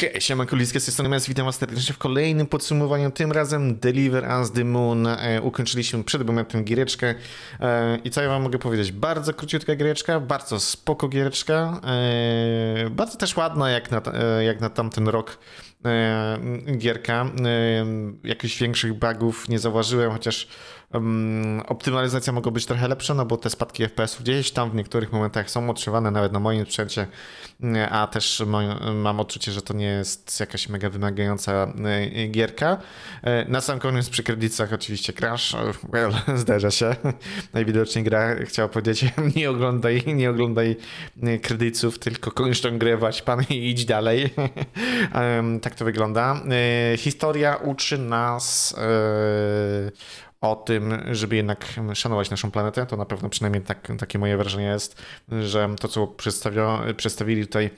Hej, siema Kulickie, z tej strony Mes, witam was serdecznie w kolejnym podsumowaniu, tym razem Deliver as The Moon. E, ukończyliśmy przed momentem giereczkę e, i co ja wam mogę powiedzieć? Bardzo króciutka giereczka, bardzo spoko giereczka, e, bardzo też ładna jak na, jak na tamten rok E, gierka. E, jakichś większych bugów nie zauważyłem, chociaż optymalizacja mogła być trochę lepsza, no bo te spadki FPS-u gdzieś tam w niektórych momentach są odczuwane, nawet na moim sprzęcie, e, a też mam odczucie, że to nie jest jakaś mega wymagająca gierka. Na sam koniec przy kredytach oczywiście crash, well, zdarza się. Najwidoczniej gra chciała powiedzieć, nie oglądaj, nie oglądaj kredytów, tylko kończ tą grę, pan i idź dalej. tak to wygląda. E, historia uczy nas e, o tym, żeby jednak szanować naszą planetę. To na pewno przynajmniej tak, takie moje wrażenie jest, że to, co przedstawili tutaj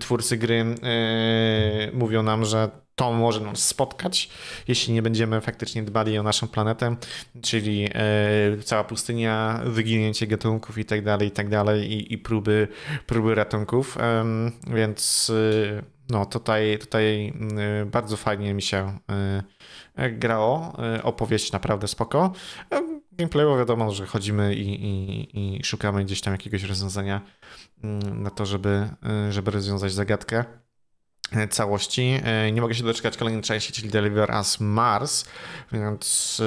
twórcy gry, e, mówią nam, że to może nas spotkać, jeśli nie będziemy faktycznie dbali o naszą planetę, czyli cała pustynia, wyginięcie gatunków i tak dalej, i tak dalej, i, próby, próby ratunków. więc no tutaj, tutaj y, bardzo fajnie mi się y, e, grało, y, opowieść naprawdę spoko. E, gameplayu wiadomo, że chodzimy i, i, i szukamy gdzieś tam jakiegoś rozwiązania mm, na to, żeby, żeby rozwiązać zagadkę e, całości. Nie mogę się doczekać kolejnej części, czyli Deliver Mars, więc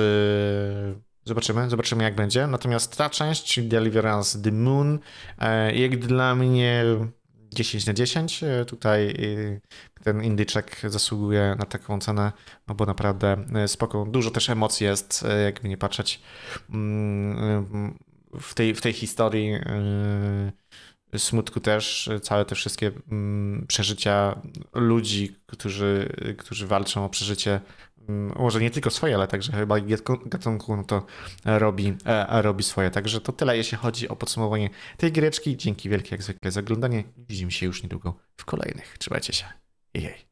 zobaczymy, zobaczymy jak będzie. Natomiast ta część, czyli Deliver The Moon, jak dla mnie 10 na 10. E, tutaj e, ten indyczek zasługuje na taką cenę, no bo naprawdę e, spoko. Dużo też emocji jest, jakby nie patrzeć mm, w tej, w tej historii smutku też, całe te wszystkie mm, przeżycia ludzi, którzy, którzy walczą o przeżycie Mm, może nie tylko swoje, ale także chyba gatunku no to robi, e, robi swoje. Także to tyle, jeśli chodzi o podsumowanie tej giereczki. Dzięki wielkie jak zwykle za oglądanie. Widzimy się już niedługo w kolejnych. Trzymajcie się. Jej.